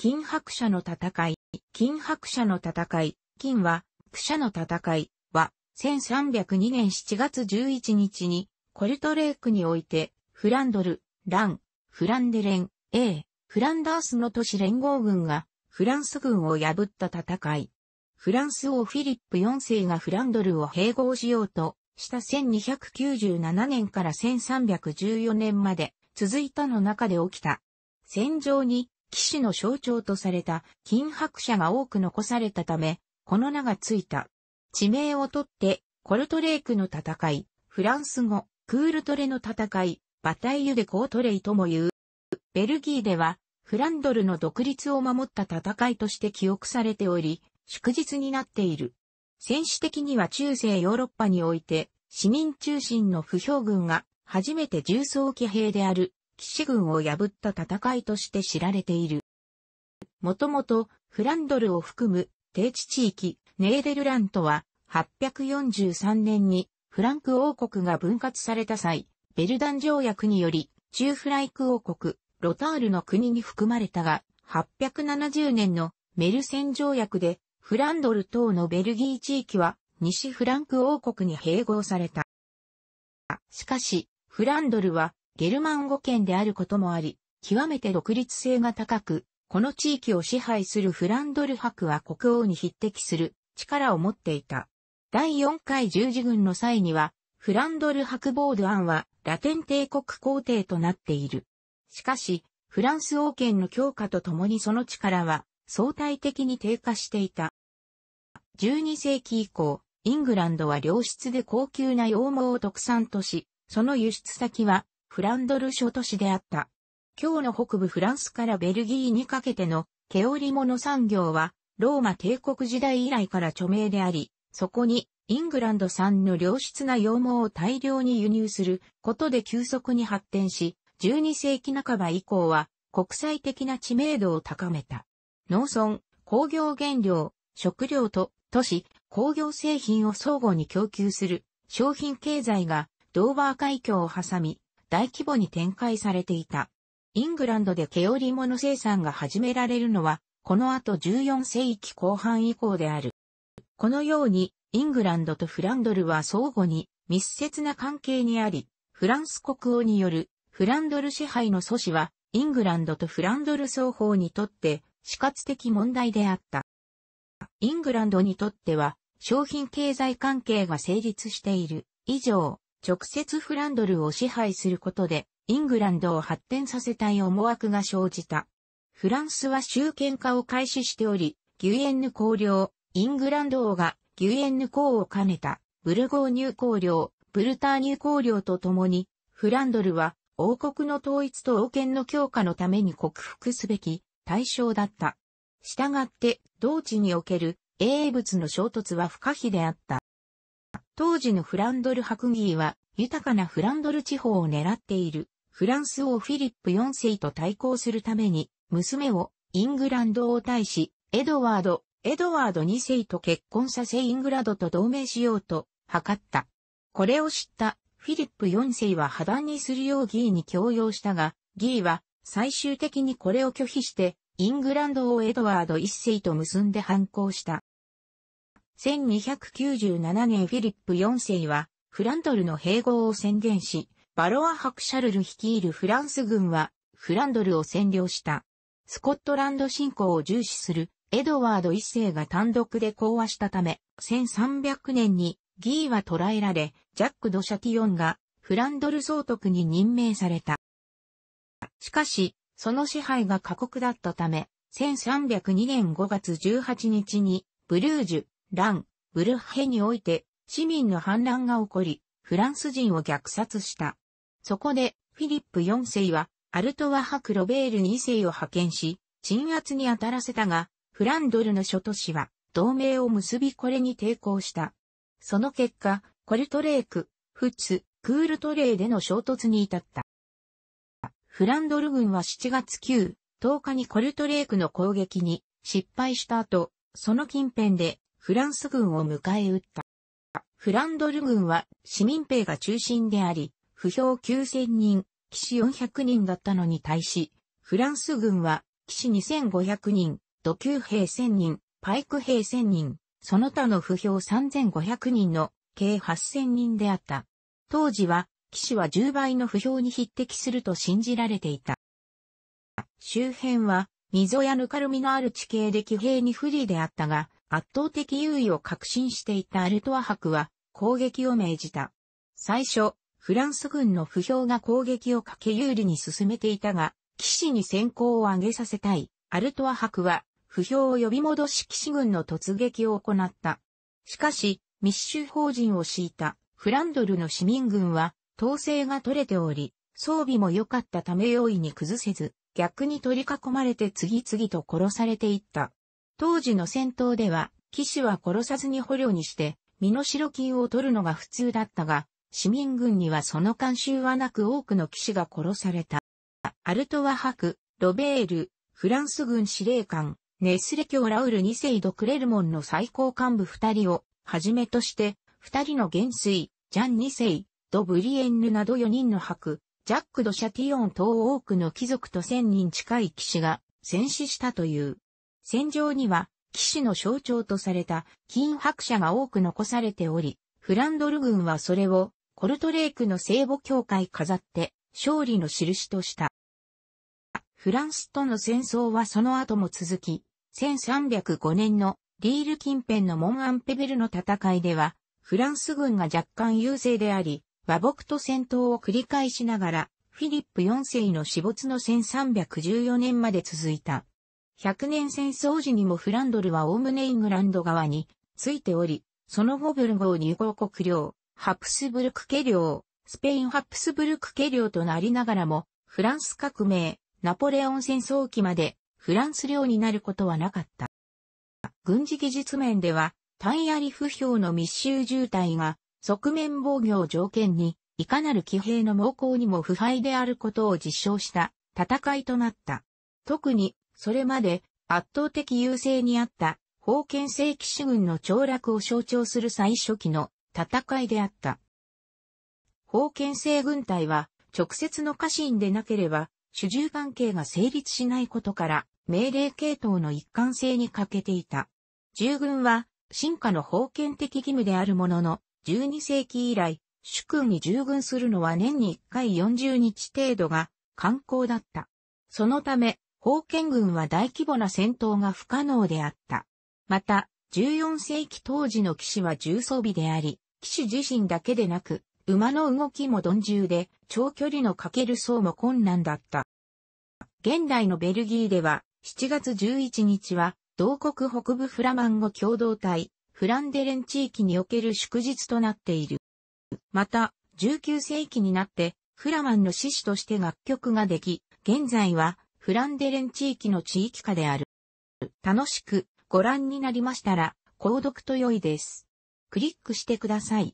金白者の戦い、金白者の戦い、金は、クシャの戦いは、1302年7月11日に、コルトレークにおいて、フランドル、ラン、フランデレン、A、フランダースの都市連合軍が、フランス軍を破った戦い。フランス王フィリップ4世がフランドルを併合しようと、した1297年から1314年まで続いたの中で起きた。戦場に騎士の象徴とされた金白者が多く残されたため、この名がついた。地名をとって、コルトレークの戦い、フランス語、クールトレの戦い、バタイユでコートレイとも言う。ベルギーでは、フランドルの独立を守った戦いとして記憶されており、祝日になっている。戦士的には中世ヨーロッパにおいて、市民中心の不評軍が初めて重装騎兵である騎士軍を破った戦いとして知られている。もともと、フランドルを含む、低地地域、ネーデルラントは、843年に、フランク王国が分割された際、ベルダン条約により、中フライク王国、ロタールの国に含まれたが、870年のメルセン条約で、フランドル等のベルギー地域は、西フランク王国に併合された。しかし、フランドルはゲルマン語圏であることもあり、極めて独立性が高く、この地域を支配するフランドル博は国王に匹敵する力を持っていた。第4回十字軍の際には、フランドル博ボードアンはラテン帝国皇帝となっている。しかし、フランス王権の強化とともにその力は相対的に低下していた。12世紀以降、イングランドは良質で高級な羊毛を特産とし、その輸出先はフランドル諸都市であった。今日の北部フランスからベルギーにかけての毛織物産業は、ローマ帝国時代以来から著名であり、そこにイングランド産の良質な羊毛を大量に輸入することで急速に発展し、12世紀半ば以降は国際的な知名度を高めた。農村、工業原料、食料と都市、工業製品を相互に供給する商品経済がドーバー海峡を挟み、大規模に展開されていた。イングランドで毛織物生産が始められるのは、この後14世紀後半以降である。このように、イングランドとフランドルは相互に密接な関係にあり、フランス国王によるフランドル支配の阻止は、イングランドとフランドル双方にとって死活的問題であった。イングランドにとっては、商品経済関係が成立している以上、直接フランドルを支配することで、イングランドを発展させたい思惑が生じた。フランスは集権化を開始しており、ギュエンヌ公領、イングランド王がギュエンヌ公を兼ねた、ブルゴーニュ公領、ブルターニュ公領と共に、フランドルは王国の統一と王権の強化のために克服すべき対象だった。したがって、同地における英物の衝突は不可避であった。当時のフランドル白ギーは豊かなフランドル地方を狙っているフランス王フィリップ4世と対抗するために娘をイングランド王大使、エドワード、エドワード2世と結婚させイングランドと同盟しようと図った。これを知ったフィリップ4世は破談にするようギーに強要したが、ギーは最終的にこれを拒否してイングランド王エドワード1世と結んで反抗した。1297年フィリップ4世は、フランドルの併合を宣言し、バロア・ハクシャルル率いるフランス軍は、フランドルを占領した。スコットランド侵攻を重視する、エドワード一世が単独で講和したため、1300年にギーは捕らえられ、ジャック・ド・シャティオンがフランドル総督に任命された。しかし、その支配が過酷だったため、1302年5月18日にブルージュ、乱、ブルッヘにおいて、市民の反乱が起こり、フランス人を虐殺した。そこで、フィリップ4世は、アルトワクロベール2世を派遣し、鎮圧に当たらせたが、フランドルの諸都市は、同盟を結びこれに抵抗した。その結果、コルトレーク、フツ、クールトレーでの衝突に至った。フランドル軍は7月9、10日にコルトレークの攻撃に失敗した後、その近辺でフランス軍を迎え撃った。フランドル軍は市民兵が中心であり、不評9000人、騎士400人だったのに対し、フランス軍は騎士2500人、土球兵1000人、パイク兵1000人、その他の不評3500人の計8000人であった。当時は、騎士は10倍の不評に匹敵すると信じられていた。周辺は、溝やぬかるみのある地形で騎兵に不利であったが、圧倒的優位を確信していたアルトワ博は攻撃を命じた。最初、フランス軍の不評が攻撃をかけ有利に進めていたが、騎士に先行を上げさせたい、アルトワ博は、不評を呼び戻し騎士軍の突撃を行った。しかし、密集法人を敷いたフランドルの市民軍は、統制が取れており、装備も良かったため容易に崩せず、逆に取り囲まれて次々と殺されていった。当時の戦闘では、騎士は殺さずに捕虜にして、身の代金を取るのが普通だったが、市民軍にはその慣習はなく多くの騎士が殺された。アルトワ博、ロベール、フランス軍司令官、ネスレ教ラウル2世ドクレルモンの最高幹部2人を、はじめとして、2人の元帥、ジャン2世、ド・ブリエンヌなど4人の博、ジャック・ド・シャティオン等多くの貴族と1000人近い騎士が戦死したという。戦場には、騎士の象徴とされた金白車が多く残されており、フランドル軍はそれをコルトレークの聖母教会飾って勝利の印とした。フランスとの戦争はその後も続き、1305年のリール近辺のモンアンペベルの戦いでは、フランス軍が若干優勢であり、和睦と戦闘を繰り返しながら、フィリップ4世の死没の1314年まで続いた。100年戦争時にもフランドルはおおむねイングランド側についており、その後ブルゴーニュ公国領、ハプスブルク家領、スペインハプスブルク家領となりながらも、フランス革命、ナポレオン戦争期までフランス領になることはなかった。軍事技術面では、単位あり不評の密集渋滞が、側面防御を条件に、いかなる騎兵の猛攻にも腐敗であることを実証した戦いとなった。特にそれまで圧倒的優勢にあった封建正騎士軍の凋落を象徴する最初期の戦いであった。封建制軍隊は直接の家臣でなければ主従関係が成立しないことから命令系統の一貫性に欠けていた。従軍は進化の封建的義務であるものの12世紀以来主君に従軍するのは年に1回40日程度が慣行だった。そのため封建軍は大規模な戦闘が不可能であった。また、14世紀当時の騎士は重装備であり、騎士自身だけでなく、馬の動きも鈍重で、長距離のかける層も困難だった。現代のベルギーでは、7月11日は、同国北部フラマンゴ共同体、フランデレン地域における祝日となっている。また、19世紀になって、フラマンの獅子として楽曲ができ、現在はフランデレン地域の地域課である。楽しくご覧になりましたら、購読と良いです。クリックしてください。